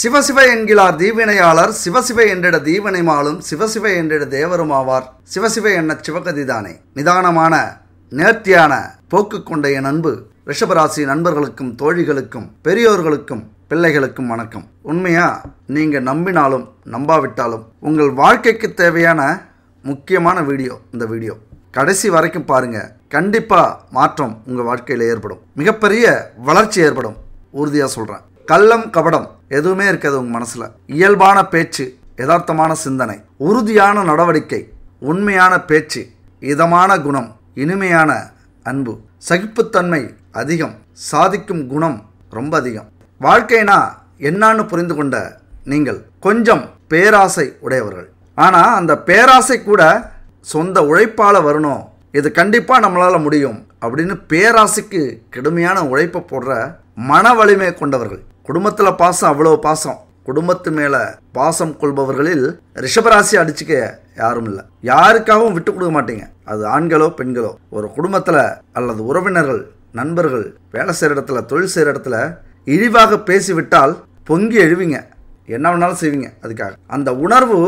சிவசிவ என்கிறார் தீவினையாளர் சிவசிவ என்றிட தீவனைமாலும் சிவசிவ என்றிட தேவரும் ஆவார் சிவசிவ என்ன சிவகதிதானே நிதானமான நேர்த்தியான போக்கு கொண்ட என் அன்பு ரிஷபராசி நண்பர்களுக்கும் தோழிகளுக்கும் பெரியோர்களுக்கும் பிள்ளைகளுக்கும் வணக்கம் உண்மையா நீங்க நம்பினாலும் நம்பாவிட்டாலும் உங்கள் வாழ்க்கைக்கு தேவையான முக்கியமான வீடியோ இந்த வீடியோ கடைசி வரைக்கும் பாருங்க கண்டிப்பா மாற்றம் உங்க வாழ்க்கையில் ஏற்படும் மிகப்பெரிய வளர்ச்சி ஏற்படும் உறுதியா சொல்றேன் கள்ளம் கபடம் எதுவுமே இருக்காது உங்கள் மனசில் இயல்பான பேச்சு யதார்த்தமான சிந்தனை உறுதியான நடவடிக்கை உண்மையான பேச்சு இதமான குணம் இனிமையான அன்பு சகிப்புத்தன்மை அதிகம் சாதிக்கும் குணம் ரொம்ப அதிகம் வாழ்க்கைனா என்னான்னு புரிந்து கொண்ட நீங்கள் கொஞ்சம் பேராசை உடையவர்கள் ஆனால் அந்த பேராசை கூட சொந்த உழைப்பால் வரணும் இது கண்டிப்பாக நம்மளால் முடியும் அப்படின்னு பேராசைக்கு கடுமையான உழைப்பை போடுற மன வலிமை கொண்டவர்கள் குடும்பத்தில் பாசம் அவ்வளோ பாசம் குடும்பத்து மேலே பாசம் கொள்பவர்களில் ரிஷபராசி அடிச்சுக்க யாரும் இல்லை யாருக்காகவும் விட்டு கொடுக்க மாட்டீங்க அது ஆண்களோ பெண்களோ ஒரு குடும்பத்தில் அல்லது உறவினர்கள் நண்பர்கள் வேலை செய்கிற இடத்துல தொழில் செய்கிற இடத்துல இழிவாக பேசிவிட்டால் பொங்கி எழுவிங்க என்ன வேணாலும் செய்வீங்க அதுக்காக அந்த உணர்வு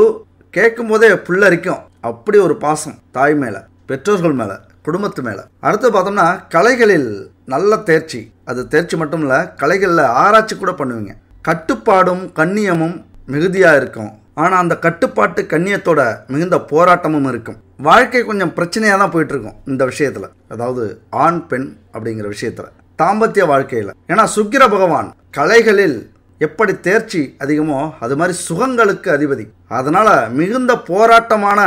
கேட்கும் போதே புல்லரிக்கும் அப்படி ஒரு பாசம் தாய் மேலே பெற்றோர்கள் மேலே குடும்பத்து மேலே அடுத்து பார்த்தோம்னா கலைகளில் நல்ல தேர்ச்சி அது தேர்ச்சி மட்டும் இல்லை கலைகளில் ஆராய்ச்சி கூட பண்ணுவீங்க கட்டுப்பாடும் கண்ணியமும் மிகுதியாக இருக்கும் ஆனால் அந்த கட்டுப்பாட்டு கண்ணியத்தோட மிகுந்த போராட்டமும் இருக்கும் வாழ்க்கை கொஞ்சம் பிரச்சனையாக தான் போயிட்டுருக்கும் இந்த விஷயத்தில் அதாவது ஆண் பெண் அப்படிங்கிற விஷயத்தில் தாம்பத்திய வாழ்க்கையில் ஏன்னா சுக்கிர பகவான் கலைகளில் எப்படி தேர்ச்சி அதிகமோ அது மாதிரி சுகங்களுக்கு அதிபதி அதனால் மிகுந்த போராட்டமான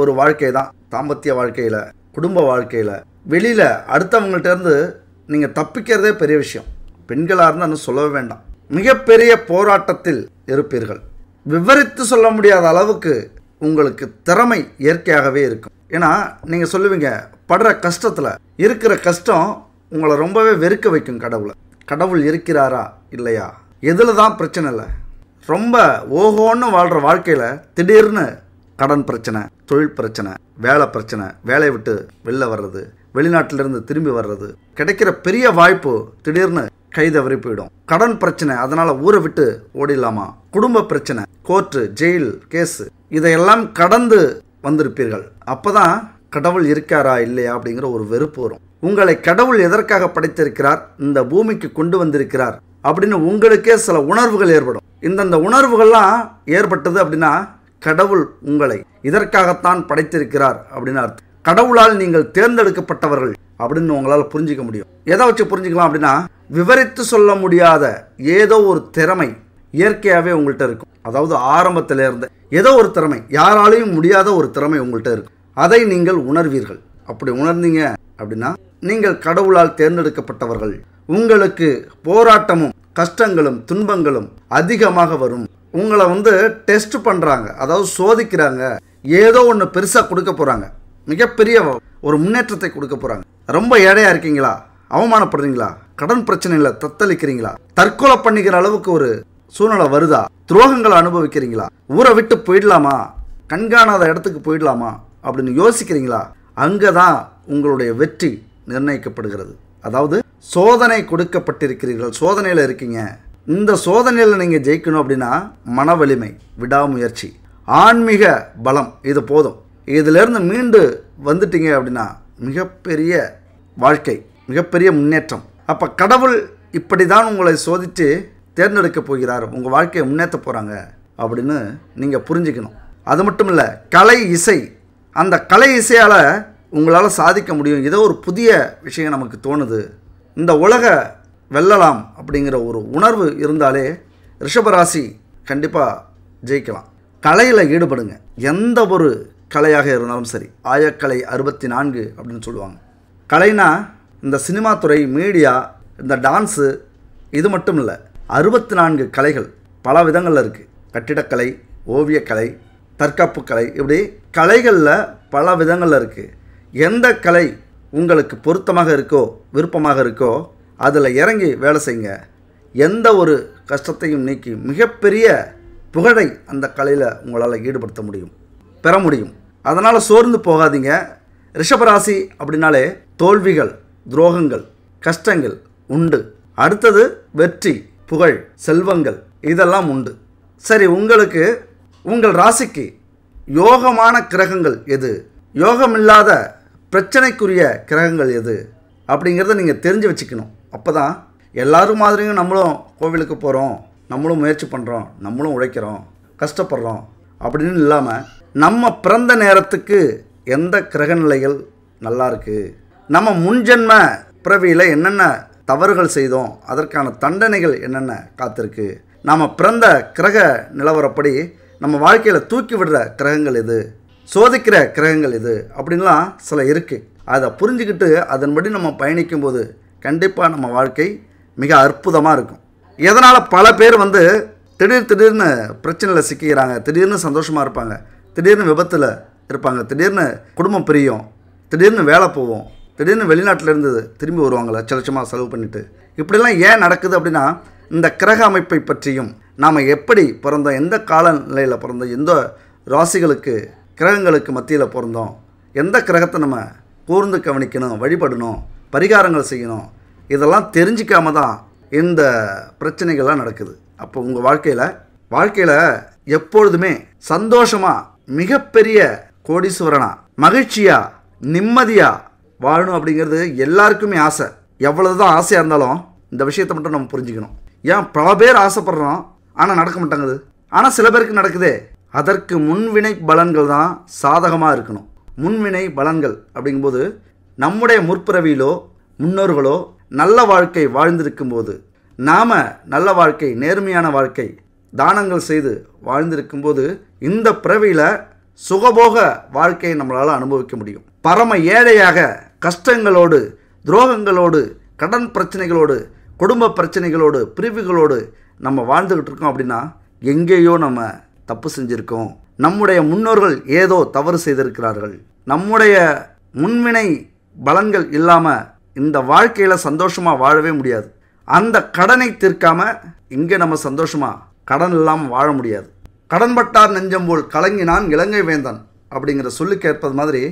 ஒரு வாழ்க்கை தான் தாம்பத்திய வாழ்க்கையில் குடும்ப வாழ்க்கையில் வெளியில் அடுத்தவங்கள்ட்டேருந்து நீங்கள் தப்பிக்கிறதே பெரிய விஷயம் பெண்களாக இருந்தால் இன்னும் சொல்லவே வேண்டாம் மிகப்பெரிய போராட்டத்தில் இருப்பீர்கள் விவரித்து சொல்ல முடியாத அளவுக்கு உங்களுக்கு திறமை இயற்கையாகவே இருக்கும் ஏன்னா நீங்கள் சொல்லுவீங்க படுற கஷ்டத்தில் இருக்கிற கஷ்டம் உங்களை ரொம்பவே வெறுக்க வைக்கும் கடவுளை கடவுள் இருக்கிறாரா இல்லையா எதில் தான் பிரச்சனை இல்லை ரொம்ப ஓஹோன்னு வாழ்கிற வாழ்க்கையில் திடீர்னு கடன் பிரச்சனை தொழில் பிரச்சனை வேலை பிரச்சனை வேலையை விட்டு வெளில வர்றது வெளிநாட்டிலிருந்து திரும்பி வர்றது கிடைக்கிற பெரிய வாய்ப்பு திடீர்னு கைதவறி போயிடும் கடன் பிரச்சனை அதனால் ஊரை விட்டு ஓடிடலாமா குடும்ப பிரச்சனை கோர்ட்டு ஜெயில் கேஸு இதையெல்லாம் கடந்து வந்திருப்பீர்கள் அப்பதான் கடவுள் இருக்காரா இல்லையா அப்படிங்கிற ஒரு வெறுப்பு வரும் உங்களை கடவுள் எதற்காக படைத்திருக்கிறார் இந்த பூமிக்கு கொண்டு வந்திருக்கிறார் அப்படின்னு உங்களுக்கே சில உணர்வுகள் ஏற்படும் இந்தந்த உணர்வுகள்லாம் ஏற்பட்டது அப்படின்னா கடவுள் உங்களை இதற்காகத்தான் படைத்திருக்கிறார் அப்படின்னு அர்த்தம் கடவுளால் நீங்கள் தேர்ந்தெடுக்கப்பட்டவர்கள் அப்படின்னு உங்களால் புரிஞ்சிக்க முடியும் எதை வச்சு புரிஞ்சுக்கலாம் அப்படின்னா விவரித்து சொல்ல முடியாத ஏதோ ஒரு திறமை இயற்கையாகவே உங்கள்கிட்ட இருக்கும் அதாவது இருந்த ஏதோ ஒரு திறமை யாராலையும் முடியாத ஒரு திறமை உங்கள்கிட்ட இருக்கும் அதை நீங்கள் உணர்வீர்கள் அப்படி உணர்ந்தீங்க அப்படின்னா நீங்கள் கடவுளால் தேர்ந்தெடுக்கப்பட்டவர்கள் உங்களுக்கு போராட்டமும் கஷ்டங்களும் துன்பங்களும் அதிகமாக வரும் உங்களை வந்து டெஸ்ட் பண்ணுறாங்க அதாவது சோதிக்கிறாங்க ஏதோ ஒன்று பெருசாக கொடுக்க போகிறாங்க மிகப்பெரிய ஒரு முன்னேற்றத்தை கொடுக்க போகிறாங்க ரொம்ப ஏழையாக இருக்கீங்களா அவமானப்படுறீங்களா கடன் பிரச்சனையில் தத்தளிக்கிறீங்களா தற்கொலை பண்ணிக்கிற அளவுக்கு ஒரு சூழ்நிலை வருதா துரோகங்களை அனுபவிக்கிறீங்களா ஊரை விட்டு போயிடலாமா கண்காணாத இடத்துக்கு போயிடலாமா அப்படின்னு யோசிக்கிறீங்களா அங்கே தான் உங்களுடைய வெற்றி நிர்ணயிக்கப்படுகிறது அதாவது சோதனை கொடுக்கப்பட்டிருக்கிறீர்கள் சோதனையில் இருக்கீங்க இந்த சோதனையில் நீங்கள் ஜெயிக்கணும் அப்படின்னா மன வலிமை விடாமுயற்சி ஆன்மீக பலம் இது போதும் இதிலேருந்து மீண்டு வந்துட்டீங்க அப்படின்னா மிகப்பெரிய வாழ்க்கை மிகப்பெரிய முன்னேற்றம் அப்போ கடவுள் இப்படி தான் உங்களை சோதித்து தேர்ந்தெடுக்க போகிறார் உங்கள் வாழ்க்கையை முன்னேற்ற போகிறாங்க அப்படின்னு நீங்கள் புரிஞ்சுக்கணும் அது மட்டும் இல்லை கலை இசை அந்த கலை இசையால் உங்களால் சாதிக்க முடியும் ஏதோ ஒரு புதிய விஷயம் நமக்கு தோணுது இந்த உலக வெல்லலாம் அப்படிங்கிற ஒரு உணர்வு இருந்தாலே ரிஷபராசி கண்டிப்பாக ஜெயிக்கலாம் கலையில் ஈடுபடுங்க எந்த ஒரு கலையாக இருந்தாலும் சரி ஆயக்கலை அறுபத்தி நான்கு அப்படின்னு சொல்லுவாங்க கலைனா இந்த சினிமா துறை மீடியா இந்த டான்ஸு இது மட்டும் இல்லை அறுபத்தி நான்கு கலைகள் பல விதங்களில் இருக்குது கட்டிடக்கலை ஓவியக்கலை தற்காப்பு கலை இப்படி கலைகளில் பல விதங்களில் இருக்குது எந்த கலை உங்களுக்கு பொருத்தமாக இருக்கோ விருப்பமாக இருக்கோ அதில் இறங்கி வேலை செய்யுங்க எந்த ஒரு கஷ்டத்தையும் நீக்கி மிகப்பெரிய புகழை அந்த கலையில் உங்களால் ஈடுபடுத்த முடியும் பெற முடியும் அதனால் சோர்ந்து போகாதீங்க ரிஷபராசி அப்படின்னாலே தோல்விகள் துரோகங்கள் கஷ்டங்கள் உண்டு அடுத்தது வெற்றி புகழ் செல்வங்கள் இதெல்லாம் உண்டு சரி உங்களுக்கு உங்கள் ராசிக்கு யோகமான கிரகங்கள் எது யோகம் இல்லாத பிரச்சனைக்குரிய கிரகங்கள் எது அப்படிங்கிறத நீங்கள் தெரிஞ்சு வச்சுக்கணும் அப்போ தான் எல்லோரும் மாதிரியும் நம்மளும் கோவிலுக்கு போகிறோம் நம்மளும் முயற்சி பண்ணுறோம் நம்மளும் உழைக்கிறோம் கஷ்டப்படுறோம் அப்படின்னு இல்லாமல் நம்ம பிறந்த நேரத்துக்கு எந்த கிரகநிலைகள் நல்லா இருக்குது நம்ம முன்ஜென்ம பிறவியில் என்னென்ன தவறுகள் செய்தோம் அதற்கான தண்டனைகள் என்னென்ன காத்திருக்கு நாம் பிறந்த கிரக நிலவரப்படி நம்ம வாழ்க்கையில் தூக்கி விடுற கிரகங்கள் எது சோதிக்கிற கிரகங்கள் எது அப்படின்லாம் சில இருக்குது அதை புரிஞ்சுக்கிட்டு அதன்படி நம்ம பயணிக்கும்போது கண்டிப்பாக நம்ம வாழ்க்கை மிக அற்புதமாக இருக்கும் எதனால் பல பேர் வந்து திடீர் திடீர்னு பிரச்சனையில் சிக்கிக்கிறாங்க திடீர்னு சந்தோஷமாக இருப்பாங்க திடீர்னு விபத்தில் இருப்பாங்க திடீர்னு குடும்பம் பிரியும் திடீர்னு வேலை போவோம் திடீர்னு வெளிநாட்டில் இருந்து திரும்பி வருவாங்க லட்ச லட்சமாக செலவு பண்ணிவிட்டு இப்படிலாம் ஏன் நடக்குது அப்படின்னா இந்த கிரக அமைப்பை பற்றியும் நாம் எப்படி பிறந்தோம் எந்த காலநிலையில் பிறந்தோம் எந்த ராசிகளுக்கு கிரகங்களுக்கு மத்தியில் பிறந்தோம் எந்த கிரகத்தை நம்ம கூர்ந்து கவனிக்கணும் வழிபடணும் பரிகாரங்கள் செய்யணும் இதெல்லாம் தெரிஞ்சிக்காம தான் இந்த பிரச்சனைகள்லாம் நடக்குது அப்போ உங்கள் வாழ்க்கையில் வாழ்க்கையில் எப்பொழுதுமே சந்தோஷமாக மிகப்பெரிய கோடீஸ்வரனா மகிழ்ச்சியா நிம்மதியா வாழணும் அப்படிங்கிறது எல்லாருக்குமே ஆசை எவ்வளவுதான் ஆசையாக இருந்தாலும் இந்த விஷயத்தை மட்டும் நம்ம புரிஞ்சுக்கணும் ஏன் பல பேர் ஆசைப்படுறோம் ஆனால் நடக்க மாட்டாங்குது ஆனால் சில பேருக்கு நடக்குதே அதற்கு முன்வினை பலன்கள் தான் சாதகமாக இருக்கணும் முன்வினை பலன்கள் அப்படிங்கும்போது நம்முடைய முற்பிறவியிலோ முன்னோர்களோ நல்ல வாழ்க்கை வாழ்ந்திருக்கும் போது நாம் நல்ல வாழ்க்கை நேர்மையான வாழ்க்கை தானங்கள் செய்து வாழ்ந்திருக்கும்போது இந்த பிறவியில் சுகபோக வாழ்க்கையை நம்மளால் அனுபவிக்க முடியும் பரம ஏழையாக கஷ்டங்களோடு துரோகங்களோடு கடன் பிரச்சனைகளோடு குடும்ப பிரச்சனைகளோடு பிரிவுகளோடு நம்ம வாழ்ந்துக்கிட்டு இருக்கோம் அப்படின்னா எங்கேயோ நம்ம தப்பு செஞ்சுருக்கோம் நம்முடைய முன்னோர்கள் ஏதோ தவறு செய்திருக்கிறார்கள் நம்முடைய முன்வினை பலன்கள் இல்லாமல் இந்த வாழ்க்கையில் சந்தோஷமாக வாழவே முடியாது அந்த கடனை தீர்க்காமல் இங்கே நம்ம சந்தோஷமாக கடன் இல்லாமல் வாழ முடியாது கடன்பட்டார் நெஞ்சம் போல் கலங்கினான் இலங்கை வேந்தன் அப்படிங்கிற கேட்பது மாதிரி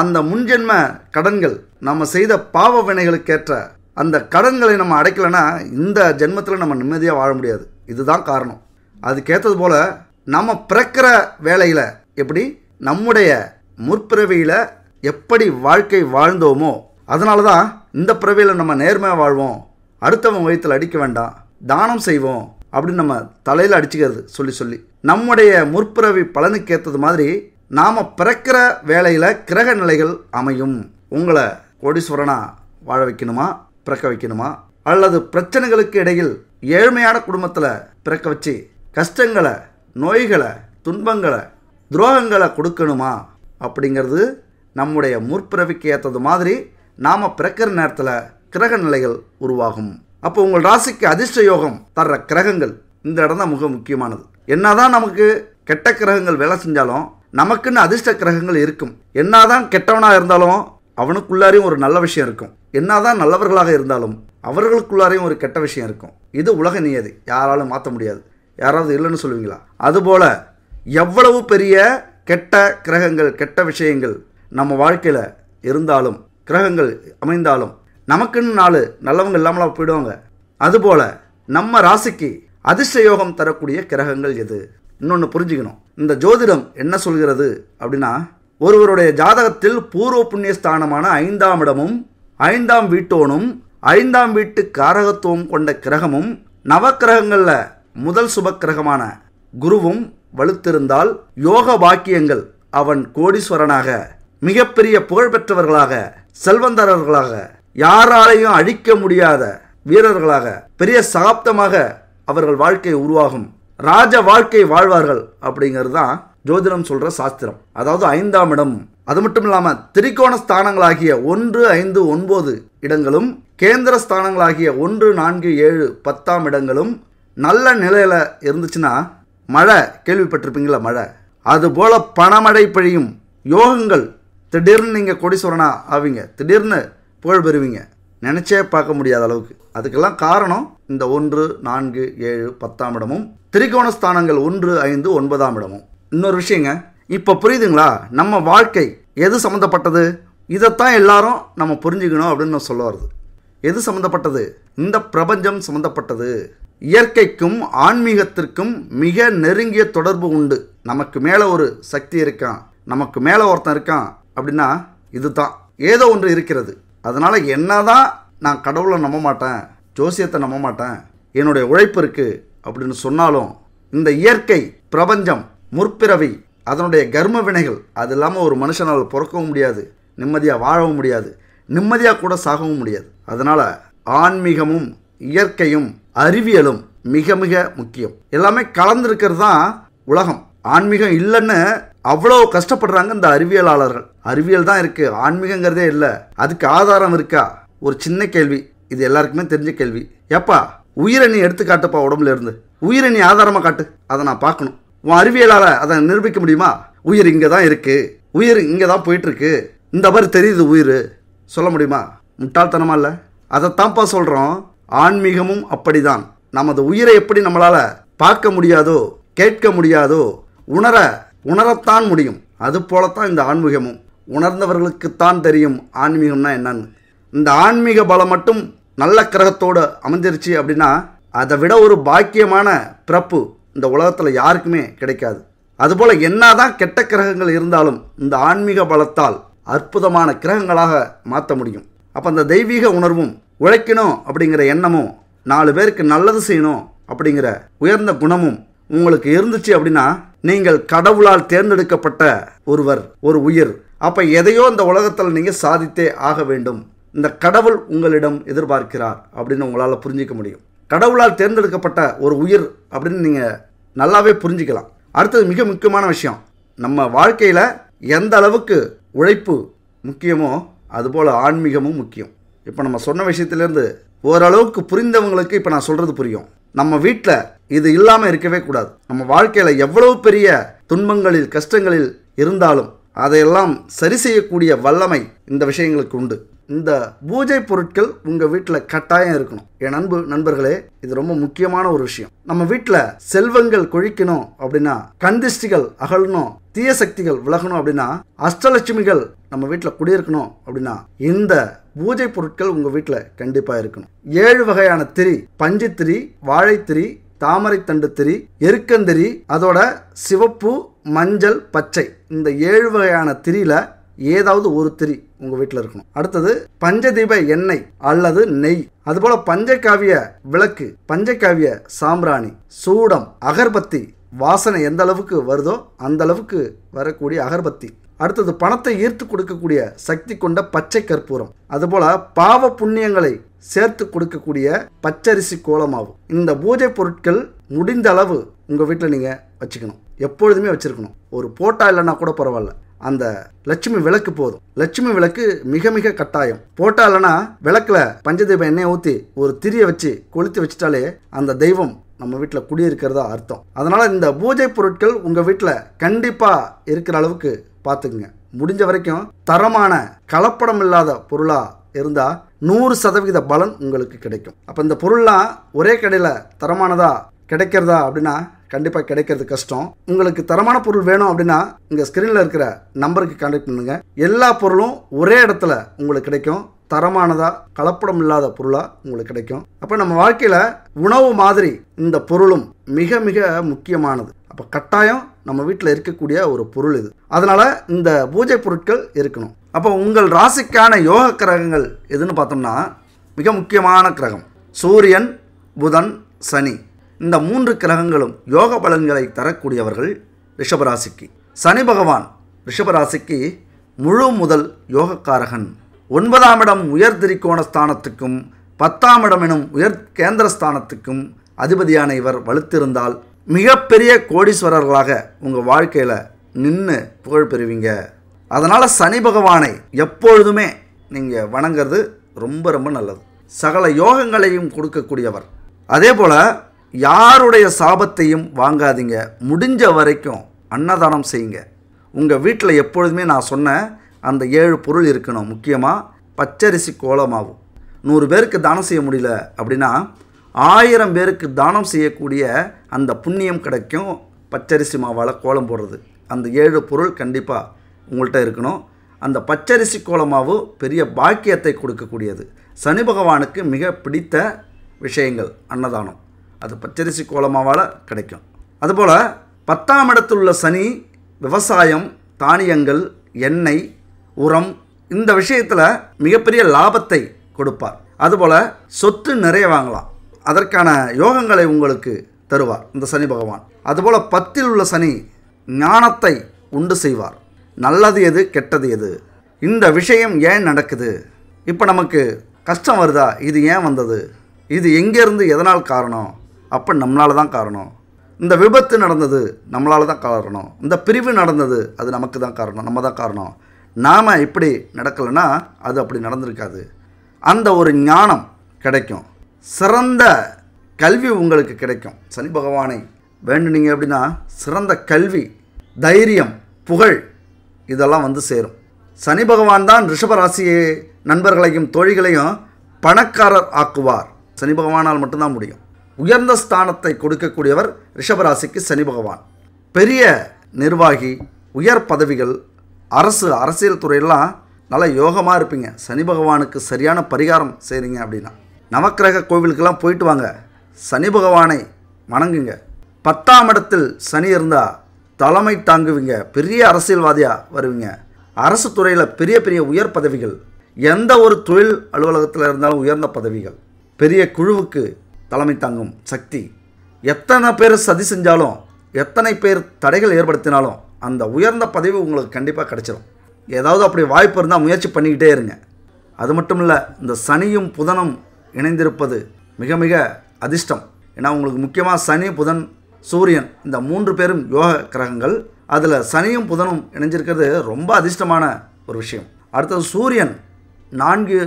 அந்த முன்ஜென்ம கடன்கள் நம்ம செய்த பாவ வினைகளுக்கேற்ற அந்த கடன்களை நம்ம அடைக்கலைன்னா இந்த ஜென்மத்தில் நம்ம நிம்மதியாக வாழ முடியாது இதுதான் காரணம் அதுக்கேற்றது போல் நம்ம பிறக்கிற வேலையில் எப்படி நம்முடைய முற்பிறவியில் எப்படி வாழ்க்கை வாழ்ந்தோமோ அதனால தான் இந்த பிறவியில் நம்ம நேர்மையாக வாழ்வோம் அடுத்தவன் வயிற்றில் அடிக்க வேண்டாம் தானம் செய்வோம் அப்படின்னு நம்ம தலையில் அடிச்சுக்கிறது சொல்லி சொல்லி நம்முடைய முற்பிறவி பலனுக்கு ஏற்றது மாதிரி நாம் பிறக்கிற வேலையில் கிரக நிலைகள் அமையும் உங்களை கோடீஸ்வரனாக வாழ வைக்கணுமா பிறக்க வைக்கணுமா அல்லது பிரச்சனைகளுக்கு இடையில் ஏழ்மையான குடும்பத்தில் பிறக்க வச்சு கஷ்டங்களை நோய்களை துன்பங்களை துரோகங்களை கொடுக்கணுமா அப்படிங்கிறது நம்முடைய முற்பிறவிக்கு ஏற்றது மாதிரி நாம் பிறக்கிற நேரத்தில் கிரக நிலைகள் உருவாகும் அப்போ உங்கள் ராசிக்கு அதிர்ஷ்ட யோகம் தர்ற கிரகங்கள் இந்த இடம் தான் மிக முக்கியமானது என்னதான் நமக்கு கெட்ட கிரகங்கள் வேலை செஞ்சாலும் நமக்குன்னு அதிர்ஷ்ட கிரகங்கள் இருக்கும் என்னதான் கெட்டவனாக இருந்தாலும் அவனுக்குள்ளாரையும் ஒரு நல்ல விஷயம் இருக்கும் என்னதான் நல்லவர்களாக இருந்தாலும் அவர்களுக்குள்ளாரையும் ஒரு கெட்ட விஷயம் இருக்கும் இது உலக நியதி யாராலும் மாற்ற முடியாது யாராவது இல்லைன்னு சொல்லுவீங்களா அதுபோல் எவ்வளவு பெரிய கெட்ட கிரகங்கள் கெட்ட விஷயங்கள் நம்ம வாழ்க்கையில் இருந்தாலும் கிரகங்கள் அமைந்தாலும் நமக்குன்னு நாலு நல்லவங்க இல்லாமலாம் போயிடுவாங்க அதுபோல நம்ம ராசிக்கு அதிர்ஷ்ட யோகம் தரக்கூடிய கிரகங்கள் எது இன்னொன்று புரிஞ்சுக்கணும் இந்த ஜோதிடம் என்ன சொல்கிறது அப்படின்னா ஒருவருடைய ஜாதகத்தில் பூர்வ புண்ணிய ஸ்தானமான ஐந்தாம் இடமும் ஐந்தாம் வீட்டோனும் ஐந்தாம் வீட்டு காரகத்துவம் கொண்ட கிரகமும் நவக்கிரகங்களில் முதல் சுப கிரகமான குருவும் வலுத்திருந்தால் யோக வாக்கியங்கள் அவன் கோடீஸ்வரனாக மிகப்பெரிய புகழ்பெற்றவர்களாக செல்வந்தரர்களாக யாராலையும் அழிக்க முடியாத வீரர்களாக பெரிய சகாப்தமாக அவர்கள் வாழ்க்கை உருவாகும் ராஜ வாழ்க்கை வாழ்வார்கள் அப்படிங்கிறது தான் ஜோதிடம் சொல்ற சாஸ்திரம் அதாவது ஐந்தாம் இடம் அது மட்டும் இல்லாமல் திரிகோண ஸ்தானங்களாகிய ஒன்று ஐந்து ஒன்பது இடங்களும் கேந்திர ஸ்தானங்களாகிய ஒன்று நான்கு ஏழு பத்தாம் இடங்களும் நல்ல நிலையில இருந்துச்சுன்னா மழை கேள்விப்பட்டிருப்பீங்களா மழை அதுபோல் பணமழை பழியும் யோகங்கள் திடீர்னு நீங்கள் சொல்றனா ஆவீங்க திடீர்னு புகழ் பெறுவீங்க நினச்சே பார்க்க முடியாத அளவுக்கு அதுக்கெல்லாம் காரணம் இந்த ஒன்று நான்கு ஏழு பத்தாம் இடமும் திரிகோண ஸ்தானங்கள் ஒன்று ஐந்து ஒன்பதாம் இடமும் இன்னொரு விஷயங்க இப்போ புரியுதுங்களா நம்ம வாழ்க்கை எது சம்மந்தப்பட்டது இதைத்தான் எல்லாரும் நம்ம புரிஞ்சுக்கணும் அப்படின்னு நான் சொல்ல வருது எது சம்மந்தப்பட்டது இந்த பிரபஞ்சம் சம்மந்தப்பட்டது இயற்கைக்கும் ஆன்மீகத்திற்கும் மிக நெருங்கிய தொடர்பு உண்டு நமக்கு மேலே ஒரு சக்தி இருக்கான் நமக்கு மேலே ஒருத்தன் இருக்கான் அப்படின்னா இதுதான் ஏதோ ஒன்று இருக்கிறது அதனால் என்ன தான் நான் கடவுளை நம்ப மாட்டேன் ஜோசியத்தை நம்ப மாட்டேன் என்னுடைய உழைப்பு இருக்குது அப்படின்னு சொன்னாலும் இந்த இயற்கை பிரபஞ்சம் முற்பிறவி அதனுடைய கர்ம வினைகள் அது இல்லாமல் ஒரு மனுஷனால் பிறக்கவும் முடியாது நிம்மதியாக வாழவும் முடியாது நிம்மதியாக கூட சாகவும் முடியாது அதனால் ஆன்மீகமும் இயற்கையும் அறிவியலும் மிக மிக முக்கியம் எல்லாமே கலந்துருக்கிறது தான் உலகம் ஆன்மீகம் இல்லைன்னு அவ்வளோ கஷ்டப்படுறாங்க இந்த அறிவியலாளர்கள் அறிவியல் தான் இருக்குது ஆன்மீகங்கிறதே இல்லை அதுக்கு ஆதாரம் இருக்கா ஒரு சின்ன கேள்வி இது எல்லாருக்குமே தெரிஞ்ச கேள்வி ஏப்பா உயிரை நீ எடுத்து காட்டுப்பா உடம்புல இருந்து உயிரணி நீ ஆதாரமாக காட்டு அதை நான் பார்க்கணும் உன் அறிவியலால் அதை நிரூபிக்க முடியுமா உயிர் இங்கே தான் இருக்குது உயிர் இங்கே தான் போயிட்டுருக்கு இந்த மாதிரி தெரியுது உயிர் சொல்ல முடியுமா முட்டாள்தனமா இல்லை அதைத்தான்ப்பா சொல்கிறோம் ஆன்மீகமும் அப்படிதான் நமது உயிரை எப்படி நம்மளால் பார்க்க முடியாதோ கேட்க முடியாதோ உணர உணரத்தான் முடியும் அது போலத்தான் இந்த ஆன்மீகமும் உணர்ந்தவர்களுக்குத்தான் தெரியும் ஆன்மீகம்னா என்னன்னு இந்த ஆன்மீக பலம் மட்டும் நல்ல கிரகத்தோடு அமைஞ்சிருச்சு அப்படின்னா அதை விட ஒரு பாக்கியமான பிறப்பு இந்த உலகத்தில் யாருக்குமே கிடைக்காது அதுபோல் என்னதான் கெட்ட கிரகங்கள் இருந்தாலும் இந்த ஆன்மீக பலத்தால் அற்புதமான கிரகங்களாக மாற்ற முடியும் அப்போ அந்த தெய்வீக உணர்வும் உழைக்கணும் அப்படிங்கிற எண்ணமும் நாலு பேருக்கு நல்லது செய்யணும் அப்படிங்கிற உயர்ந்த குணமும் உங்களுக்கு இருந்துச்சு அப்படின்னா நீங்கள் கடவுளால் தேர்ந்தெடுக்கப்பட்ட ஒருவர் ஒரு உயிர் அப்போ எதையோ இந்த உலகத்தில் நீங்கள் சாதித்தே ஆக வேண்டும் இந்த கடவுள் உங்களிடம் எதிர்பார்க்கிறார் அப்படின்னு உங்களால் புரிஞ்சிக்க முடியும் கடவுளால் தேர்ந்தெடுக்கப்பட்ட ஒரு உயிர் அப்படின்னு நீங்கள் நல்லாவே புரிஞ்சிக்கலாம் அடுத்தது மிக முக்கியமான விஷயம் நம்ம வாழ்க்கையில் எந்த அளவுக்கு உழைப்பு முக்கியமோ அதுபோல் ஆன்மீகமும் முக்கியம் இப்போ நம்ம சொன்ன விஷயத்துலேருந்து ஓரளவுக்கு புரிந்தவங்களுக்கு இப்போ நான் சொல்கிறது புரியும் நம்ம வீட்டில் இது இல்லாமல் இருக்கவே கூடாது நம்ம வாழ்க்கையில் எவ்வளவு பெரிய துன்பங்களில் கஷ்டங்களில் இருந்தாலும் அதையெல்லாம் சரி செய்யக்கூடிய வல்லமை இந்த விஷயங்களுக்கு உண்டு இந்த பூஜை பொருட்கள் உங்கள் வீட்டில் கட்டாயம் இருக்கணும் என் அன்பு நண்பர்களே இது ரொம்ப முக்கியமான ஒரு விஷயம் நம்ம வீட்டில் செல்வங்கள் கொழிக்கணும் அப்படின்னா கந்திஷ்டிகள் அகலணும் தீய சக்திகள் விலகணும் அப்படின்னா அஷ்டலட்சுமிகள் நம்ம வீட்டில் குடியிருக்கணும் அப்படின்னா இந்த பூஜை பொருட்கள் உங்கள் வீட்டில் கண்டிப்பாக இருக்கணும் ஏழு வகையான திரி பஞ்சித்திரி வாழைத்திரி தாமரைத்தண்டு திரி எருக்கந்திரி அதோட சிவப்பு மஞ்சள் பச்சை இந்த ஏழு வகையான திரியில் ஏதாவது ஒரு திரி உங்கள் வீட்டில் இருக்கணும் அடுத்தது பஞ்சதீப எண்ணெய் அல்லது நெய் அதுபோல் பஞ்சகாவிய விளக்கு பஞ்சகாவிய சாம்பிராணி சூடம் அகர்பத்தி வாசனை எந்த அளவுக்கு வருதோ அந்த அளவுக்கு வரக்கூடிய அகர்பத்தி அடுத்தது பணத்தை ஈர்த்து கொடுக்கக்கூடிய சக்தி கொண்ட பச்சை கற்பூரம் அதுபோல் பாவ புண்ணியங்களை சேர்த்து கொடுக்கக்கூடிய பச்சரிசி கோலமாகும் இந்த பூஜை பொருட்கள் முடிந்த அளவு உங்கள் வீட்டில் நீங்கள் வச்சுக்கணும் எப்பொழுதுமே வச்சுருக்கணும் ஒரு போட்டா இல்லைன்னா கூட பரவாயில்ல அந்த லட்சுமி விளக்கு போதும் லட்சுமி விளக்கு மிக மிக கட்டாயம் போட்டா இல்லைன்னா விளக்கில் பஞ்சதீபம் எண்ணெய் ஊற்றி ஒரு திரியை வச்சு கொளுத்து வச்சுட்டாலே அந்த தெய்வம் நம்ம வீட்டில் குடியிருக்கிறதா அர்த்தம் அதனால் இந்த பூஜை பொருட்கள் உங்கள் வீட்டில் கண்டிப்பாக இருக்கிற அளவுக்கு பார்த்துக்குங்க முடிஞ்ச வரைக்கும் தரமான கலப்படம் இல்லாத பொருளாக இருந்தால் நூறு சதவீத பலன் உங்களுக்கு கிடைக்கும் அப்போ இந்த பொருள்லாம் ஒரே கடையில் தரமானதாக கிடைக்கிறதா அப்படின்னா கண்டிப்பாக கிடைக்கிறது கஷ்டம் உங்களுக்கு தரமான பொருள் வேணும் அப்படின்னா இங்கே ஸ்க்ரீனில் இருக்கிற நம்பருக்கு கான்டாக்ட் பண்ணுங்கள் எல்லா பொருளும் ஒரே இடத்துல உங்களுக்கு கிடைக்கும் தரமானதாக கலப்படம் இல்லாத பொருளாக உங்களுக்கு கிடைக்கும் அப்போ நம்ம வாழ்க்கையில் உணவு மாதிரி இந்த பொருளும் மிக மிக முக்கியமானது அப்போ கட்டாயம் நம்ம வீட்டில் இருக்கக்கூடிய ஒரு பொருள் இது அதனால் இந்த பூஜை பொருட்கள் இருக்கணும் அப்போ உங்கள் ராசிக்கான யோக கிரகங்கள் எதுன்னு பார்த்தோம்னா மிக முக்கியமான கிரகம் சூரியன் புதன் சனி இந்த மூன்று கிரகங்களும் யோக பலன்களை தரக்கூடியவர்கள் ரிஷபராசிக்கு சனி பகவான் ரிஷபராசிக்கு முழு முதல் யோகக்காரகன் ஒன்பதாம் இடம் உயர் திரிகோண ஸ்தானத்துக்கும் பத்தாம் இடம் எனும் உயர் கேந்திரஸ்தானத்துக்கும் அதிபதியான இவர் வலுத்திருந்தால் மிகப்பெரிய கோடீஸ்வரர்களாக உங்கள் வாழ்க்கையில் நின்று புகழ் பெறுவீங்க அதனால் சனி பகவானை எப்பொழுதுமே நீங்கள் வணங்கிறது ரொம்ப ரொம்ப நல்லது சகல யோகங்களையும் கொடுக்கக்கூடியவர் அதே போல் யாருடைய சாபத்தையும் வாங்காதீங்க முடிஞ்ச வரைக்கும் அன்னதானம் செய்யுங்க உங்கள் வீட்டில் எப்பொழுதுமே நான் சொன்ன அந்த ஏழு பொருள் இருக்கணும் முக்கியமாக பச்சரிசி கோலமாகும் நூறு பேருக்கு தானம் செய்ய முடியல அப்படின்னா ஆயிரம் பேருக்கு தானம் செய்யக்கூடிய அந்த புண்ணியம் கிடைக்கும் பச்சரிசி மாவால் கோலம் போடுறது அந்த ஏழு பொருள் கண்டிப்பாக உங்கள்கிட்ட இருக்கணும் அந்த பச்சரிசி கோலமாவு பெரிய பாக்கியத்தை கொடுக்கக்கூடியது சனி பகவானுக்கு மிக பிடித்த விஷயங்கள் அன்னதானம் அது பச்சரிசி கோலமாவால் கிடைக்கும் அதுபோல் பத்தாம் இடத்தில் உள்ள சனி விவசாயம் தானியங்கள் எண்ணெய் உரம் இந்த விஷயத்தில் மிகப்பெரிய லாபத்தை கொடுப்பார் அதுபோல் சொத்து நிறைய வாங்கலாம் அதற்கான யோகங்களை உங்களுக்கு தருவார் இந்த சனி பகவான் அதுபோல் பத்தில் உள்ள சனி ஞானத்தை உண்டு செய்வார் நல்லது எது கெட்டது எது இந்த விஷயம் ஏன் நடக்குது இப்போ நமக்கு கஷ்டம் வருதா இது ஏன் வந்தது இது எங்கேருந்து எதனால் காரணம் அப்போ நம்மளால தான் காரணம் இந்த விபத்து நடந்தது நம்மளால தான் காரணம் இந்த பிரிவு நடந்தது அது நமக்கு தான் காரணம் நம்ம தான் காரணம் நாம் இப்படி நடக்கலைன்னா அது அப்படி நடந்திருக்காது அந்த ஒரு ஞானம் கிடைக்கும் சிறந்த கல்வி உங்களுக்கு கிடைக்கும் சனி பகவானை வேண்டுனீங்க அப்படின்னா சிறந்த கல்வி தைரியம் புகழ் இதெல்லாம் வந்து சேரும் சனி பகவான் தான் ரிஷபராசி நண்பர்களையும் தோழிகளையும் பணக்காரர் ஆக்குவார் சனி பகவானால் மட்டும்தான் முடியும் உயர்ந்த ஸ்தானத்தை கொடுக்கக்கூடியவர் ரிஷபராசிக்கு சனி பகவான் பெரிய நிர்வாகி உயர் பதவிகள் அரசு அரசியல் துறையெல்லாம் நல்லா யோகமாக இருப்பீங்க சனி பகவானுக்கு சரியான பரிகாரம் செய்கிறீங்க அப்படின்னா நவக்கிரக கோவிலுக்கெல்லாம் போயிட்டு வாங்க சனி பகவானை வணங்குங்க பத்தாம் இடத்தில் சனி இருந்தால் தலைமை தாங்குவீங்க பெரிய அரசியல்வாதியாக வருவீங்க அரசு துறையில் பெரிய பெரிய உயர் பதவிகள் எந்த ஒரு தொழில் அலுவலகத்தில் இருந்தாலும் உயர்ந்த பதவிகள் பெரிய குழுவுக்கு தலைமை தாங்கும் சக்தி எத்தனை பேர் சதி செஞ்சாலும் எத்தனை பேர் தடைகள் ஏற்படுத்தினாலும் அந்த உயர்ந்த பதவி உங்களுக்கு கண்டிப்பாக கிடச்சிடும் ஏதாவது அப்படி வாய்ப்பு இருந்தால் முயற்சி பண்ணிக்கிட்டே இருங்க அது மட்டும் இல்லை இந்த சனியும் புதனும் இணைந்திருப்பது மிக மிக அதிர்ஷ்டம் ஏன்னா உங்களுக்கு முக்கியமாக சனி புதன் சூரியன் இந்த மூன்று பேரும் யோக கிரகங்கள் அதில் சனியும் புதனும் இணைஞ்சிருக்கிறது ரொம்ப அதிர்ஷ்டமான ஒரு விஷயம் அடுத்தது சூரியன் நான்கு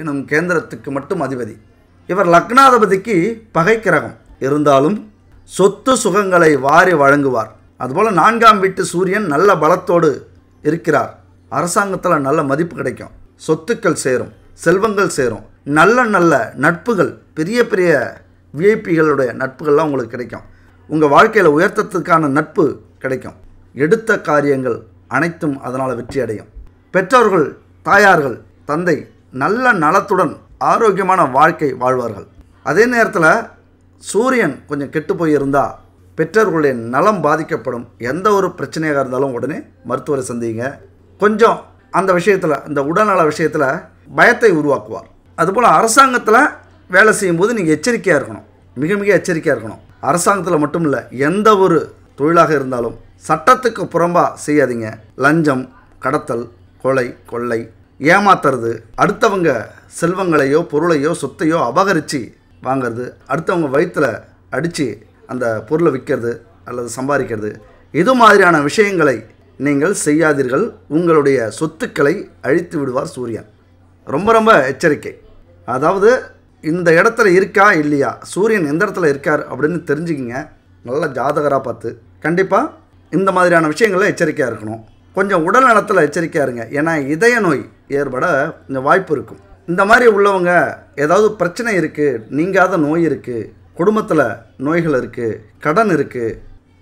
எனும் கேந்திரத்துக்கு மட்டும் அதிபதி இவர் லக்னாதிபதிக்கு பகை கிரகம் இருந்தாலும் சொத்து சுகங்களை வாரி வழங்குவார் அதுபோல் நான்காம் வீட்டு சூரியன் நல்ல பலத்தோடு இருக்கிறார் அரசாங்கத்தில் நல்ல மதிப்பு கிடைக்கும் சொத்துக்கள் சேரும் செல்வங்கள் சேரும் நல்ல நல்ல நட்புகள் பெரிய பெரிய விஐபிகளுடைய நட்புகள்லாம் உங்களுக்கு கிடைக்கும் உங்கள் வாழ்க்கையில் உயர்த்தத்துக்கான நட்பு கிடைக்கும் எடுத்த காரியங்கள் அனைத்தும் அதனால் வெற்றி அடையும் பெற்றோர்கள் தாயார்கள் தந்தை நல்ல நலத்துடன் ஆரோக்கியமான வாழ்க்கை வாழ்வார்கள் அதே நேரத்தில் சூரியன் கொஞ்சம் கெட்டு போயிருந்தால் பெற்றோர்களுடைய நலம் பாதிக்கப்படும் எந்த ஒரு பிரச்சனையாக இருந்தாலும் உடனே மருத்துவரை சந்திங்க கொஞ்சம் அந்த விஷயத்தில் இந்த உடல்நல விஷயத்தில் பயத்தை உருவாக்குவார் அதுபோல் அரசாங்கத்தில் வேலை செய்யும்போது நீங்கள் எச்சரிக்கையாக இருக்கணும் மிக மிக எச்சரிக்கையாக இருக்கணும் அரசாங்கத்தில் மட்டும் இல்லை எந்த ஒரு தொழிலாக இருந்தாலும் சட்டத்துக்கு புறம்பாக செய்யாதீங்க லஞ்சம் கடத்தல் கொலை கொள்ளை ஏமாத்துறது அடுத்தவங்க செல்வங்களையோ பொருளையோ சொத்தையோ அபகரித்து வாங்கிறது அடுத்தவங்க வயிற்றில் அடித்து அந்த பொருளை விற்கிறது அல்லது சம்பாதிக்கிறது இது மாதிரியான விஷயங்களை நீங்கள் செய்யாதீர்கள் உங்களுடைய சொத்துக்களை அழித்து விடுவார் சூரியன் ரொம்ப ரொம்ப எச்சரிக்கை அதாவது இந்த இடத்துல இருக்கா இல்லையா சூரியன் எந்த இடத்துல இருக்கார் அப்படின்னு தெரிஞ்சுக்கிங்க நல்ல ஜாதகராக பார்த்து கண்டிப்பாக இந்த மாதிரியான விஷயங்களில் எச்சரிக்கையாக இருக்கணும் கொஞ்சம் உடல் நலத்தில் எச்சரிக்கையாக இருங்க ஏன்னா இதய நோய் ஏற்பட கொஞ்சம் வாய்ப்பு இருக்கும் இந்த மாதிரி உள்ளவங்க ஏதாவது பிரச்சனை இருக்குது நீங்காத நோய் இருக்குது குடும்பத்தில் நோய்கள் இருக்குது கடன் இருக்குது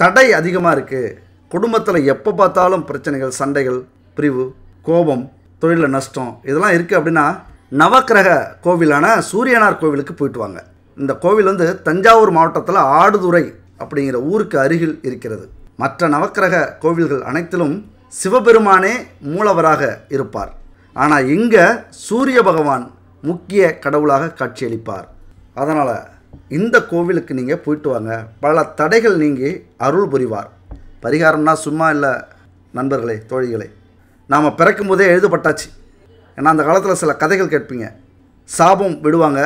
தடை அதிகமாக இருக்குது குடும்பத்தில் எப்போ பார்த்தாலும் பிரச்சனைகள் சண்டைகள் பிரிவு கோபம் தொழிலில் நஷ்டம் இதெல்லாம் இருக்குது அப்படின்னா நவக்கிரக கோவிலான சூரியனார் கோவிலுக்கு போயிட்டு வாங்க இந்த கோவில் வந்து தஞ்சாவூர் மாவட்டத்தில் ஆடுதுறை அப்படிங்கிற ஊருக்கு அருகில் இருக்கிறது மற்ற நவக்கிரக கோவில்கள் அனைத்திலும் சிவபெருமானே மூலவராக இருப்பார் ஆனால் இங்கே சூரிய பகவான் முக்கிய கடவுளாக காட்சியளிப்பார் அதனால் இந்த கோவிலுக்கு நீங்கள் போயிட்டு வாங்க பல தடைகள் நீங்கி அருள் புரிவார் பரிகாரம்னா சும்மா இல்லை நண்பர்களே தோழிகளே நாம் பிறக்கும் போதே எழுதப்பட்டாச்சு ஏன்னா அந்த காலத்தில் சில கதைகள் கேட்பீங்க சாபம் விடுவாங்க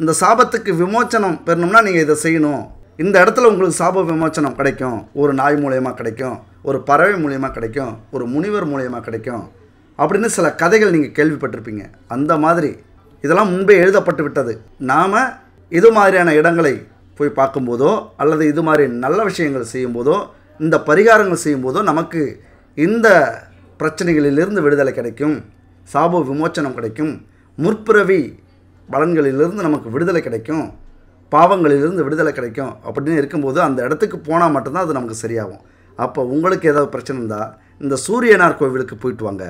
இந்த சாபத்துக்கு விமோச்சனம் பெறணும்னா நீங்கள் இதை செய்யணும் இந்த இடத்துல உங்களுக்கு சாப விமோச்சனம் கிடைக்கும் ஒரு நாய் மூலயமா கிடைக்கும் ஒரு பறவை மூலயமா கிடைக்கும் ஒரு முனிவர் மூலயமா கிடைக்கும் அப்படின்னு சில கதைகள் நீங்கள் கேள்விப்பட்டிருப்பீங்க அந்த மாதிரி இதெல்லாம் முன்பே எழுதப்பட்டு விட்டது நாம் இது மாதிரியான இடங்களை போய் பார்க்கும்போதோ அல்லது இது மாதிரி நல்ல விஷயங்கள் செய்யும்போதோ இந்த பரிகாரங்கள் செய்யும்போதோ நமக்கு இந்த பிரச்சனைகளிலிருந்து விடுதலை கிடைக்கும் சாப விமோச்சனம் கிடைக்கும் முற்பிறவி பலன்களிலிருந்து நமக்கு விடுதலை கிடைக்கும் பாவங்களிலிருந்து விடுதலை கிடைக்கும் அப்படின்னு இருக்கும்போது அந்த இடத்துக்கு போனால் மட்டும்தான் அது நமக்கு சரியாகும் அப்போ உங்களுக்கு ஏதாவது பிரச்சனை இருந்தால் இந்த சூரியனார் கோவிலுக்கு போயிட்டு வாங்க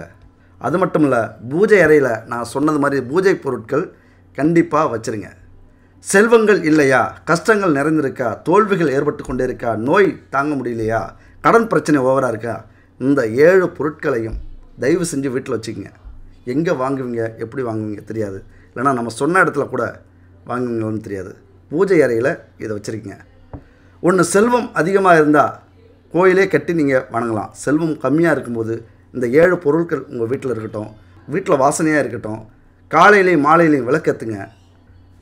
அது மட்டும் இல்லை பூஜை அறையில் நான் சொன்னது மாதிரி பூஜை பொருட்கள் கண்டிப்பாக வச்சுருங்க செல்வங்கள் இல்லையா கஷ்டங்கள் நிறைந்திருக்கா தோல்விகள் ஏற்பட்டு கொண்டே இருக்கா நோய் தாங்க முடியலையா கடன் பிரச்சனை ஓவராக இருக்கா இந்த ஏழு பொருட்களையும் தயவு செஞ்சு வீட்டில் வச்சுக்கோங்க எங்கே வாங்குவீங்க எப்படி வாங்குவீங்க தெரியாது இல்லைனா நம்ம சொன்ன இடத்துல கூட வாங்குவீங்கன்னு தெரியாது பூஜை அறையில் இதை வச்சுருக்கீங்க ஒன்று செல்வம் அதிகமாக இருந்தால் கோயிலே கட்டி நீங்கள் வணங்கலாம் செல்வம் கம்மியாக இருக்கும்போது இந்த ஏழு பொருட்கள் உங்கள் வீட்டில் இருக்கட்டும் வீட்டில் வாசனையாக இருக்கட்டும் காலையிலையும் மாலையிலையும் விளக்கத்துங்க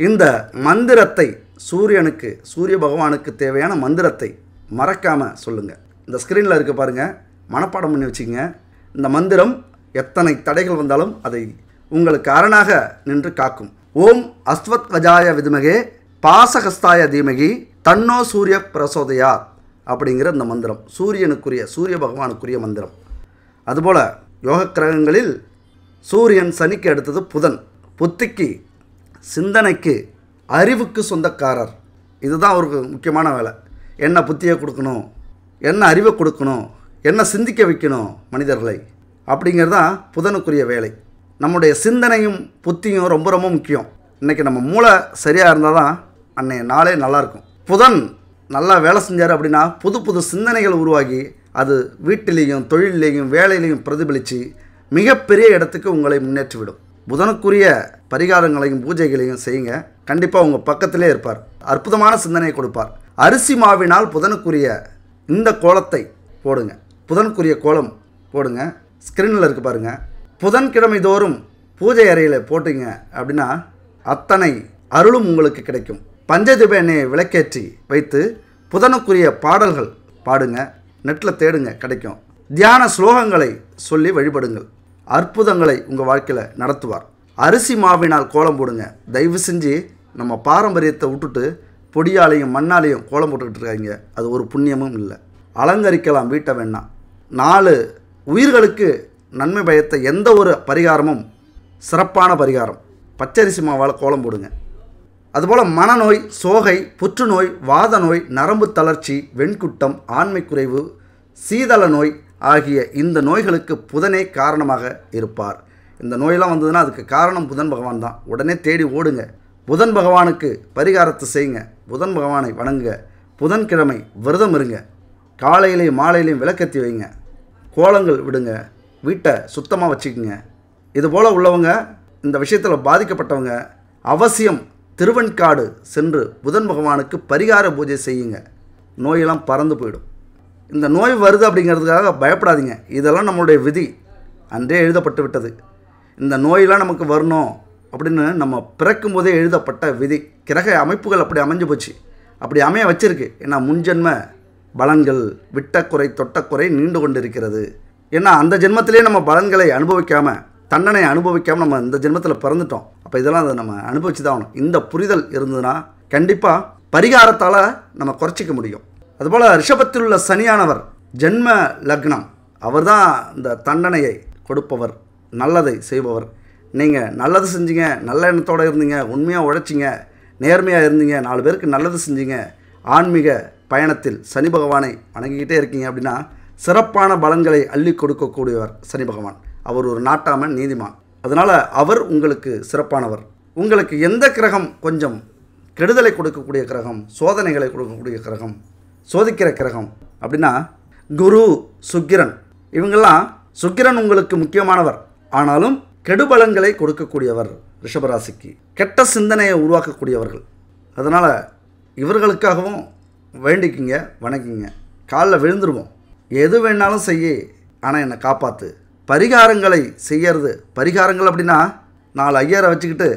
இந்த மந்திரத்தை சூரியனுக்கு சூரிய பகவானுக்கு தேவையான மந்திரத்தை மறக்காமல் சொல்லுங்கள் இந்த ஸ்க்ரீனில் இருக்க பாருங்கள் மனப்பாடம் பண்ணி வச்சுக்கோங்க இந்த மந்திரம் எத்தனை தடைகள் வந்தாலும் அதை உங்களுக்கு அரணாக நின்று காக்கும் ஓம் அஸ்வத் கஜாய விதுமகே பாசகஸ்தாய தீமகி தன்னோ சூரிய பிரசோதையா அப்படிங்கிற இந்த மந்திரம் சூரியனுக்குரிய சூரிய பகவானுக்குரிய மந்திரம் அதுபோல் யோக கிரகங்களில் சூரியன் சனிக்கு அடுத்தது புதன் புத்திக்கு சிந்தனைக்கு அறிவுக்கு சொந்தக்காரர் இதுதான் அவருக்கு முக்கியமான வேலை என்ன புத்தியை கொடுக்கணும் என்ன அறிவை கொடுக்கணும் என்ன சிந்திக்க வைக்கணும் மனிதர்களை அப்படிங்கிறது தான் புதனுக்குரிய வேலை நம்முடைய சிந்தனையும் புத்தியும் ரொம்ப ரொம்ப முக்கியம் இன்றைக்கி நம்ம மூளை சரியாக இருந்தால் தான் அன்றைய நாளே நல்லாயிருக்கும் புதன் நல்லா வேலை செஞ்சார் அப்படின்னா புது புது சிந்தனைகள் உருவாகி அது வீட்டிலேயும் தொழிலையும் வேலையிலையும் பிரதிபலித்து மிகப்பெரிய இடத்துக்கு உங்களை முன்னேற்றிவிடும் புதனுக்குரிய பரிகாரங்களையும் பூஜைகளையும் செய்யுங்க கண்டிப்பாக உங்கள் பக்கத்திலே இருப்பார் அற்புதமான சிந்தனையை கொடுப்பார் அரிசி மாவினால் புதனுக்குரிய இந்த கோலத்தை போடுங்க புதனுக்குரிய கோலம் போடுங்க ஸ்க்ரீனில் இருக்குது பாருங்கள் புதன்கிழமை தோறும் பூஜை அறையில் போட்டிங்க அப்படின்னா அத்தனை அருளும் உங்களுக்கு கிடைக்கும் பஞ்சதீப எண்ணெயை விளக்கேற்றி வைத்து புதனுக்குரிய பாடல்கள் பாடுங்க நெட்டில் தேடுங்க கிடைக்கும் தியான ஸ்லோகங்களை சொல்லி வழிபடுங்கள் அற்புதங்களை உங்கள் வாழ்க்கையில் நடத்துவார் அரிசி மாவினால் கோலம் போடுங்க தயவு செஞ்சு நம்ம பாரம்பரியத்தை விட்டுட்டு பொடியாலையும் மண்ணாலையும் கோலம் போட்டுக்கிட்டு இருக்காங்க அது ஒரு புண்ணியமும் இல்லை அலங்கரிக்கலாம் வீட்டை வேணாம் நாலு உயிர்களுக்கு நன்மை பயத்த எந்த ஒரு பரிகாரமும் சிறப்பான பரிகாரம் பச்சரிசி மாவால் கோலம் போடுங்க அதுபோல் மனநோய் சோகை புற்றுநோய் வாத நோய் நரம்பு தளர்ச்சி வெண்குட்டம் ஆண்மை குறைவு சீதள நோய் ஆகிய இந்த நோய்களுக்கு புதனே காரணமாக இருப்பார் இந்த நோயெல்லாம் வந்ததுன்னா அதுக்கு காரணம் புதன் பகவான் தான் உடனே தேடி ஓடுங்க புதன் பகவானுக்கு பரிகாரத்தை செய்யுங்க புதன் பகவானை வணங்குங்க புதன்கிழமை விரதம் இருங்க காலையிலையும் மாலையிலையும் விளக்கத்தி வைங்க கோலங்கள் விடுங்க வீட்டை சுத்தமாக வச்சுக்கோங்க இதுபோல் உள்ளவங்க இந்த விஷயத்தில் பாதிக்கப்பட்டவங்க அவசியம் திருவெண்காடு சென்று புதன் பகவானுக்கு பரிகார பூஜை செய்யுங்க நோயெல்லாம் பறந்து போயிடும் இந்த நோய் வருது அப்படிங்கிறதுக்காக பயப்படாதீங்க இதெல்லாம் நம்மளுடைய விதி அன்றே எழுதப்பட்டு விட்டது இந்த நோயெலாம் நமக்கு வரணும் அப்படின்னு நம்ம பிறக்கும் போதே எழுதப்பட்ட விதி கிரக அமைப்புகள் அப்படி அமைஞ்சு போச்சு அப்படி அமைய வச்சிருக்கு ஏன்னா முன்ஜென்ம பலன்கள் விட்டக்குறை தொட்டக்குறை நீண்டு கொண்டு இருக்கிறது ஏன்னா அந்த ஜென்மத்திலே நம்ம பலன்களை அனுபவிக்காமல் தண்டனை அனுபவிக்காமல் நம்ம இந்த ஜென்மத்தில் பிறந்துட்டோம் அப்போ இதெல்லாம் அதை நம்ம அனுபவிச்சு தான் ஆகணும் இந்த புரிதல் இருந்ததுன்னா கண்டிப்பாக பரிகாரத்தால் நம்ம குறைச்சிக்க முடியும் அதுபோல் ரிஷபத்தில் உள்ள சனியானவர் ஜென்ம லக்னம் அவர் தான் இந்த தண்டனையை கொடுப்பவர் நல்லதை செய்பவர் நீங்கள் நல்லது செஞ்சீங்க நல்ல எண்ணத்தோடு இருந்தீங்க உண்மையாக உழைச்சிங்க நேர்மையாக இருந்தீங்க நாலு பேருக்கு நல்லது செஞ்சீங்க ஆன்மீக பயணத்தில் சனி பகவானை வணங்கிக்கிட்டே இருக்கீங்க அப்படின்னா சிறப்பான பலன்களை அள்ளி கொடுக்கக்கூடியவர் சனி பகவான் அவர் ஒரு நாட்டாமன் நீதிமான் அதனால் அவர் உங்களுக்கு சிறப்பானவர் உங்களுக்கு எந்த கிரகம் கொஞ்சம் கெடுதலை கொடுக்கக்கூடிய கிரகம் சோதனைகளை கொடுக்கக்கூடிய கிரகம் சோதிக்கிற கிரகம் அப்படின்னா குரு சுக்கிரன் இவங்கெல்லாம் சுக்கிரன் உங்களுக்கு முக்கியமானவர் ஆனாலும் கெடுபலங்களை கொடுக்கக்கூடியவர் ரிஷபராசிக்கு கெட்ட சிந்தனையை உருவாக்கக்கூடியவர்கள் அதனால் இவர்களுக்காகவும் வேண்டிக்கிங்க வணக்கிங்க காலில் விழுந்துருவோம் எது வேணாலும் செய்ய ஆனால் என்னை காப்பாற்று பரிகாரங்களை செய்யறது பரிகாரங்கள் அப்படின்னா நாலு ஐயாயிரம் வச்சுக்கிட்டு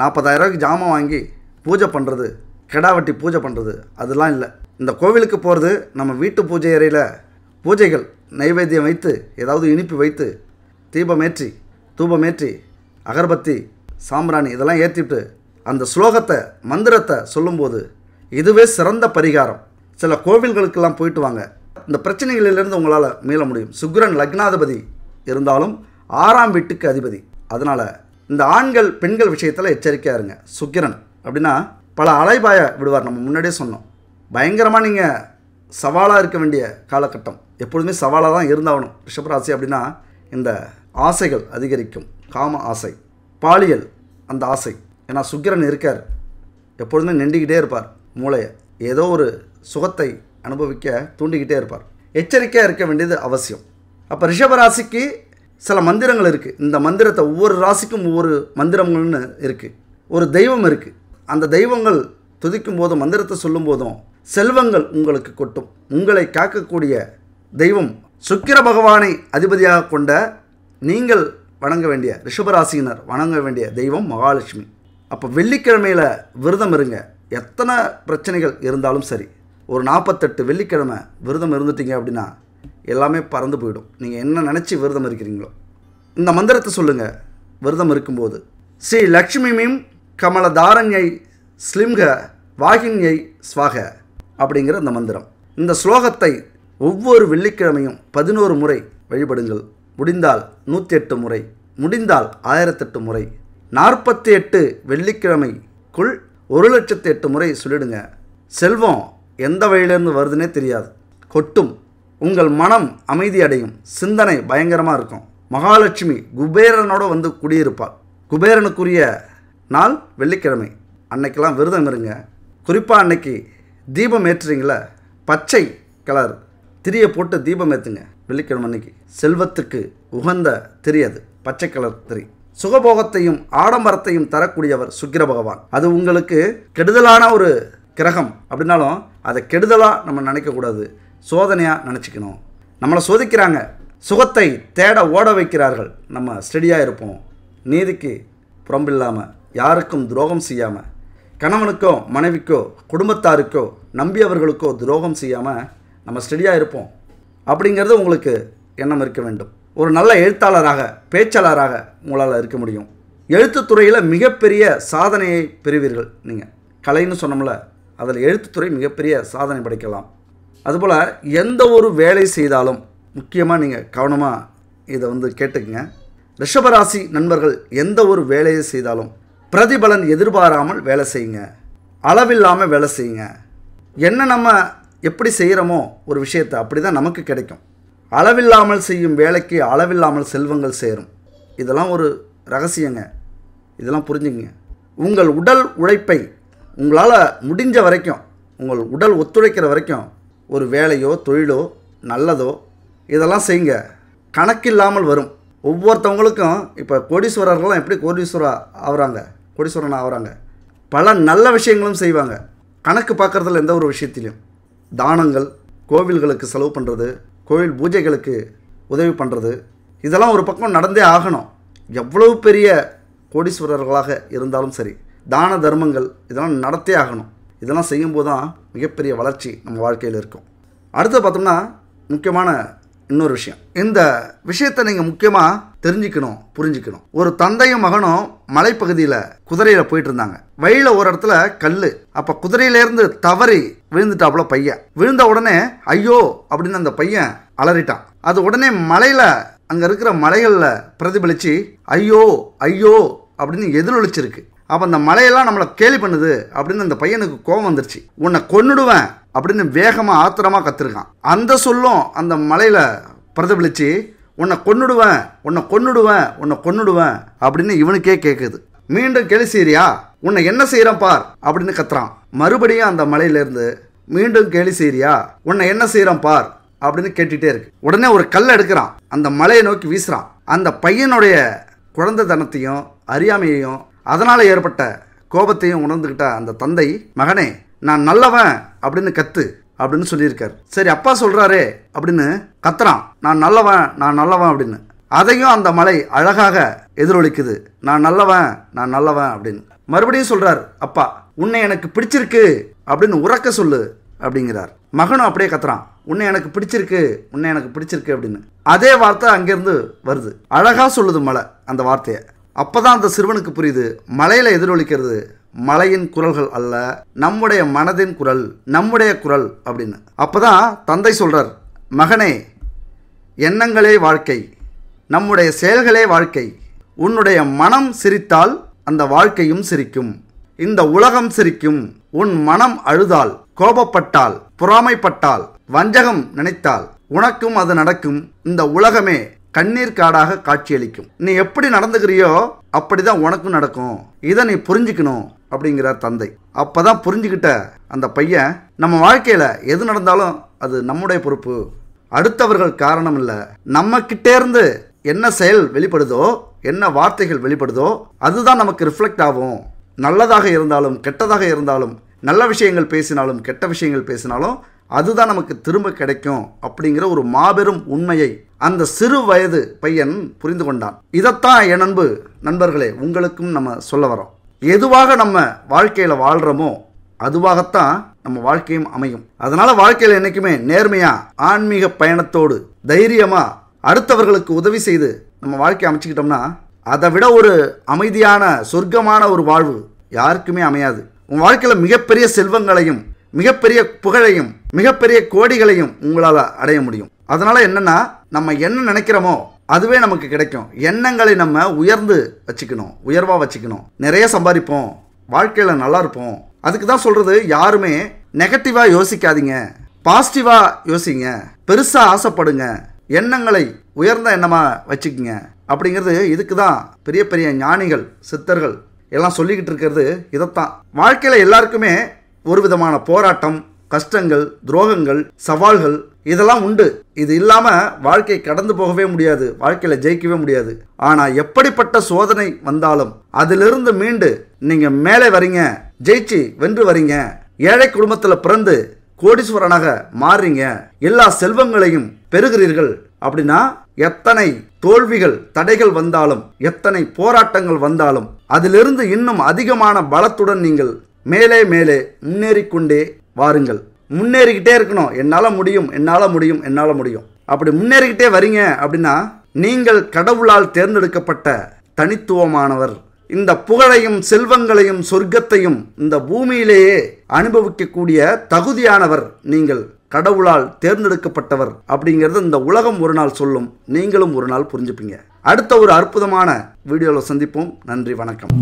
நாற்பதாயிரரூவாய்க்கு ஜாமான் வாங்கி பூஜை பண்ணுறது கெடா பூஜை பண்ணுறது அதெல்லாம் இல்லை இந்த கோவிலுக்கு போகிறது நம்ம வீட்டு பூஜை அறையில் பூஜைகள் நைவேத்தியம் வைத்து ஏதாவது இனிப்பு வைத்து தீபமேற்றி தூபமேற்றி அகர்பத்தி சாம்பிராணி இதெல்லாம் ஏற்றிட்டு அந்த ஸ்லோகத்தை மந்திரத்தை சொல்லும்போது இதுவே சிறந்த பரிகாரம் சில கோவில்களுக்கெல்லாம் போயிட்டு வாங்க இந்த பிரச்சனைகளிலிருந்து உங்களால் மீள முடியும் சுக்ரன் லக்னாதிபதி இருந்தாலும் ஆறாம் வீட்டுக்கு அதிபதி அதனால் இந்த ஆண்கள் பெண்கள் விஷயத்தில் எச்சரிக்கையாக இருங்க சுக்கிரன் அப்படின்னா பல அலைபாய விடுவார் நம்ம முன்னாடியே சொன்னோம் பயங்கரமாக நீங்கள் சவாலாக இருக்க வேண்டிய காலகட்டம் எப்பொழுதுமே சவாலாக தான் இருந்தாகணும் ரிஷபராசி அப்படின்னா இந்த ஆசைகள் அதிகரிக்கும் காம ஆசை பாலியல் அந்த ஆசை ஏன்னா சுக்கிரன் இருக்கார் எப்பொழுதுமே நெண்டிக்கிட்டே இருப்பார் மூளையை ஏதோ ஒரு சுகத்தை அனுபவிக்க தூண்டிக்கிட்டே இருப்பார் எச்சரிக்கையாக இருக்க வேண்டியது அவசியம் அப்போ ரிஷபராசிக்கு சில மந்திரங்கள் இருக்குது இந்த மந்திரத்தை ஒவ்வொரு ராசிக்கும் ஒவ்வொரு மந்திரங்கள்னு இருக்குது ஒரு தெய்வம் இருக்குது அந்த தெய்வங்கள் துதிக்கும் போதும் மந்திரத்தை சொல்லும் போதும் செல்வங்கள் உங்களுக்கு கொட்டும் உங்களை காக்கக்கூடிய தெய்வம் சுக்கிர பகவானை அதிபதியாக கொண்ட நீங்கள் வணங்க வேண்டிய ரிஷபராசியினர் வணங்க வேண்டிய தெய்வம் மகாலட்சுமி அப்போ வெள்ளிக்கிழமையில் விரதம் இருங்க எத்தனை பிரச்சனைகள் இருந்தாலும் சரி ஒரு நாற்பத்தெட்டு வெள்ளிக்கிழமை விரதம் இருந்துட்டீங்க அப்படின்னா எல்லாமே பறந்து போயிடும் நீங்கள் என்ன நினச்சி விரதம் இருக்கிறீங்களோ இந்த மந்திரத்தை சொல்லுங்கள் விரதம் இருக்கும்போது ஸ்ரீ லக்ஷ்மி மீம் கமலதாரண்யை ஸ்லிம்க வாகின்யை ஸ்வாக அப்படிங்கிற அந்த மந்திரம் இந்த ஸ்லோகத்தை ஒவ்வொரு வெள்ளிக்கிழமையும் பதினோரு முறை வழிபடுங்கள் முடிந்தால் நூற்றி எட்டு முறை முடிந்தால் ஆயிரத்தெட்டு முறை நாற்பத்தி எட்டு வெள்ளிக்கிழமைக்குள் ஒரு லட்சத்து எட்டு முறை சொல்லிடுங்க செல்வம் எந்த வழியிலேருந்து வருதுன்னே தெரியாது கொட்டும் உங்கள் மனம் அமைதி அடையும் சிந்தனை பயங்கரமாக இருக்கும் மகாலட்சுமி குபேரனோடு வந்து குடியிருப்பாள் குபேரனுக்குரிய நாள் வெள்ளிக்கிழமை அன்னைக்கெல்லாம் விரதம் இருங்க குறிப்பாக அன்னைக்கு தீபம் ஏற்றுறீங்களா பச்சை கலர் திரியை போட்டு தீபம் ஏற்றுங்க வெள்ளிக்கிழமை அன்னைக்கு செல்வத்துக்கு உகந்த திரியது பச்சை கலர் திரி சுகபோகத்தையும் ஆடம்பரத்தையும் தரக்கூடியவர் சுக்கிர பகவான் அது உங்களுக்கு கெடுதலான ஒரு கிரகம் அப்படின்னாலும் அதை கெடுதலாக நம்ம நினைக்கக்கூடாது சோதனையாக நினச்சிக்கணும் நம்மளை சோதிக்கிறாங்க சுகத்தை தேட ஓட வைக்கிறார்கள் நம்ம ஸ்டெடியாக இருப்போம் நீதிக்கு புறம்பில்லாமல் யாருக்கும் துரோகம் செய்யாமல் கணவனுக்கோ மனைவிக்கோ குடும்பத்தாருக்கோ நம்பியவர்களுக்கோ துரோகம் செய்யாமல் நம்ம ஸ்டெடியாக இருப்போம் அப்படிங்கிறது உங்களுக்கு எண்ணம் இருக்க வேண்டும் ஒரு நல்ல எழுத்தாளராக பேச்சாளராக உங்களால் இருக்க முடியும் எழுத்துத்துறையில் மிகப்பெரிய சாதனையை பெறுவீர்கள் நீங்கள் கலைன்னு சொன்னோம்ல அதில் எழுத்துத்துறை மிகப்பெரிய சாதனை படைக்கலாம் அதுபோல் எந்த ஒரு வேலை செய்தாலும் முக்கியமாக நீங்கள் கவனமாக இதை வந்து கேட்டுக்கங்க ரிஷபராசி நண்பர்கள் எந்த ஒரு வேலையை செய்தாலும் பிரதிபலன் எதிர்பாராமல் வேலை செய்யுங்க அளவில்லாமல் வேலை செய்யுங்க என்ன நம்ம எப்படி செய்கிறோமோ ஒரு விஷயத்தை அப்படி தான் நமக்கு கிடைக்கும் அளவில்லாமல் செய்யும் வேலைக்கு அளவில்லாமல் செல்வங்கள் சேரும் இதெல்லாம் ஒரு ரகசியங்க இதெல்லாம் புரிஞ்சுங்க உங்கள் உடல் உழைப்பை உங்களால் முடிஞ்ச வரைக்கும் உங்கள் உடல் ஒத்துழைக்கிற வரைக்கும் ஒரு வேலையோ தொழிலோ நல்லதோ இதெல்லாம் செய்யுங்க கணக்கில்லாமல் வரும் ஒவ்வொருத்தவங்களுக்கும் இப்போ கோடீஸ்வரர்கள்லாம் எப்படி கோடீஸ்வரா ஆகிறாங்க கோடீஸ்வரன் ஆகிறாங்க பல நல்ல விஷயங்களும் செய்வாங்க கணக்கு பார்க்குறதுல எந்த ஒரு விஷயத்திலையும் தானங்கள் கோவில்களுக்கு செலவு பண்ணுறது கோவில் பூஜைகளுக்கு உதவி பண்ணுறது இதெல்லாம் ஒரு பக்கம் நடந்தே ஆகணும் எவ்வளவு பெரிய கோடீஸ்வரர்களாக இருந்தாலும் சரி தான தர்மங்கள் இதெல்லாம் நடத்தே ஆகணும் இதெல்லாம் செய்யும்போது தான் மிகப்பெரிய வளர்ச்சி நம்ம வாழ்க்கையில் இருக்கும் அடுத்து பார்த்தோம்னா முக்கியமான இன்னொரு விஷயம் இந்த விஷயத்தை நீங்கள் முக்கியமாக தெரிஞ்சுக்கணும் புரிஞ்சுக்கணும் ஒரு தந்தையும் மகனும் மலைப்பகுதியில் குதிரையில் போயிட்டு இருந்தாங்க வழியில் ஒரு இடத்துல கல் அப்போ குதிரையிலேருந்து தவறி விழுந்துட்டாப்புல பையன் விழுந்த உடனே ஐயோ அப்படின்னு அந்த பையன் அலறிட்டான் அது உடனே மலையில் அங்கே இருக்கிற மலைகளில் பிரதிபலித்து ஐயோ ஐயோ அப்படின்னு எதிரொலிச்சிருக்கு அப்போ அந்த மலையெல்லாம் நம்மளை கேலி பண்ணுது அப்படின்னு அந்த பையனுக்கு கோபம் வந்துருச்சு உன்னை கொன்னுடுவேன் அப்படின்னு வேகமாக ஆத்திரமாக கற்றுருக்கான் அந்த சொல்லும் அந்த மலையில் பிரதிபலித்து உன்னை கொன்னுடுவேன் உன்னை கொன்னுடுவேன் உன்னை கொன்னுடுவேன் அப்படின்னு இவனுக்கே கேட்குது மீண்டும் கெளிசீரியா உன்னை என்ன செய்கிறேன் பார் அப்படின்னு கத்துறான் மறுபடியும் அந்த மலையிலேருந்து மீண்டும் கேலிசீரியா உன்னை என்ன செய்கிறேன் பார் அப்படின்னு கேட்டுகிட்டே இருக்கு உடனே ஒரு கல் எடுக்கிறான் அந்த மலையை நோக்கி வீசுகிறான் அந்த பையனுடைய குழந்தை தனத்தையும் அறியாமையையும் அதனால் ஏற்பட்ட கோபத்தையும் உணர்ந்துக்கிட்ட அந்த தந்தை மகனே நான் நல்லவன் அப்படின்னு கத்து அப்படின்னு சொல்லியிருக்காரு சரி அப்பா சொல்கிறாரே அப்படின்னு கத்துறான் நான் நல்லவன் நான் நல்லவன் அப்படின்னு அதையும் அந்த மலை அழகாக எதிரொலிக்குது நான் நல்லவன் நான் நல்லவன் அப்படின்னு மறுபடியும் சொல்கிறார் அப்பா உன்னை எனக்கு பிடிச்சிருக்கு அப்படின்னு உறக்க சொல்லு அப்படிங்கிறார் மகனும் அப்படியே கத்துறான் உன்னை எனக்கு பிடிச்சிருக்கு உன்னை எனக்கு பிடிச்சிருக்கு அப்படின்னு அதே வார்த்தை அங்கேருந்து வருது அழகாக சொல்லுது மலை அந்த வார்த்தையை அப்போ தான் அந்த சிறுவனுக்கு புரியுது மலையில் எதிரொலிக்கிறது மலையின் குரல்கள் அல்ல நம்முடைய மனதின் குரல் நம்முடைய குரல் அப்படின்னு அப்போதான் தந்தை சொல்கிறார் மகனே எண்ணங்களே வாழ்க்கை நம்முடைய செயல்களே வாழ்க்கை உன்னுடைய மனம் சிரித்தால் அந்த வாழ்க்கையும் சிரிக்கும் இந்த உலகம் சிரிக்கும் உன் மனம் அழுதால் கோபப்பட்டால் பொறாமைப்பட்டால் வஞ்சகம் நினைத்தால் உனக்கும் அது நடக்கும் இந்த உலகமே கண்ணீர் காடாக காட்சியளிக்கும் நீ எப்படி நடந்துக்கிறியோ அப்படிதான் உனக்கும் நடக்கும் இதை நீ புரிஞ்சுக்கணும் அப்படிங்கிறார் தந்தை அப்போ தான் புரிஞ்சுக்கிட்ட அந்த பையன் நம்ம வாழ்க்கையில் எது நடந்தாலும் அது நம்முடைய பொறுப்பு அடுத்தவர்கள் காரணம் இல்லை கிட்டே இருந்து என்ன செயல் வெளிப்படுதோ என்ன வார்த்தைகள் வெளிப்படுதோ அதுதான் நமக்கு ரிஃப்ளெக்ட் ஆகும் நல்லதாக இருந்தாலும் கெட்டதாக இருந்தாலும் நல்ல விஷயங்கள் பேசினாலும் கெட்ட விஷயங்கள் பேசினாலும் அதுதான் நமக்கு திரும்ப கிடைக்கும் அப்படிங்கிற ஒரு மாபெரும் உண்மையை அந்த சிறு வயது பையன் புரிந்து கொண்டான் இதைத்தான் என் நண்பர்களே உங்களுக்கும் நம்ம சொல்ல வரோம் எதுவாக நம்ம வாழ்க்கையில் வாழ்கிறோமோ அதுவாகத்தான் நம்ம வாழ்க்கையும் அமையும் அதனால் வாழ்க்கையில் என்றைக்குமே நேர்மையாக ஆன்மீக பயணத்தோடு தைரியமாக அடுத்தவர்களுக்கு உதவி செய்து நம்ம வாழ்க்கையை அமைச்சுக்கிட்டோம்னா அதை விட ஒரு அமைதியான சொர்க்கமான ஒரு வாழ்வு யாருக்குமே அமையாது உன் வாழ்க்கையில் மிகப்பெரிய செல்வங்களையும் மிகப்பெரிய புகழையும் மிகப்பெரிய கோடிகளையும் உங்களால் அடைய முடியும் அதனால என்னன்னா நம்ம என்ன நினைக்கிறோமோ அதுவே நமக்கு கிடைக்கும் எண்ணங்களை நம்ம உயர்ந்து வச்சுக்கணும் உயர்வாக வச்சுக்கணும் நிறைய சம்பாதிப்போம் வாழ்க்கையில் நல்லா இருப்போம் அதுக்கு தான் சொல்கிறது யாருமே நெகட்டிவாக யோசிக்காதீங்க பாசிட்டிவாக யோசிங்க பெருசாக ஆசைப்படுங்க எண்ணங்களை உயர்ந்த எண்ணமாக வச்சுக்கோங்க அப்படிங்கிறது இதுக்கு தான் பெரிய பெரிய ஞானிகள் சித்தர்கள் எல்லாம் சொல்லிக்கிட்டு இருக்கிறது இதைத்தான் வாழ்க்கையில் எல்லாருக்குமே ஒரு விதமான போராட்டம் கஷ்டங்கள் துரோகங்கள் சவால்கள் இதெல்லாம் உண்டு இது இல்லாமல் வாழ்க்கை கடந்து போகவே முடியாது வாழ்க்கையில் ஜெயிக்கவே முடியாது ஆனால் எப்படிப்பட்ட சோதனை வந்தாலும் அதிலிருந்து மீண்டு நீங்கள் மேலே வரீங்க ஜெயிச்சு வென்று வரீங்க ஏழை குடும்பத்தில் பிறந்து கோடீஸ்வரனாக மாறுறீங்க எல்லா செல்வங்களையும் பெறுகிறீர்கள் அப்படின்னா எத்தனை தோல்விகள் தடைகள் வந்தாலும் எத்தனை போராட்டங்கள் வந்தாலும் அதிலிருந்து இன்னும் அதிகமான பலத்துடன் நீங்கள் மேலே மேலே முன்னேறிக்கொண்டே வாருங்கள் முன்னேறிக்கிட்டே இருக்கணும் என்னால் முடியும் என்னால் முடியும் என்னால் முடியும் அப்படி முன்னேறிக்கிட்டே வரீங்க அப்படின்னா நீங்கள் கடவுளால் தேர்ந்தெடுக்கப்பட்ட தனித்துவமானவர் இந்த புகழையும் செல்வங்களையும் சொர்க்கத்தையும் இந்த பூமியிலேயே அனுபவிக்கக்கூடிய தகுதியானவர் நீங்கள் கடவுளால் தேர்ந்தெடுக்கப்பட்டவர் அப்படிங்கிறது இந்த உலகம் ஒரு நாள் சொல்லும் நீங்களும் ஒரு நாள் புரிஞ்சுப்பீங்க அடுத்த ஒரு அற்புதமான வீடியோவில் சந்திப்போம் நன்றி வணக்கம்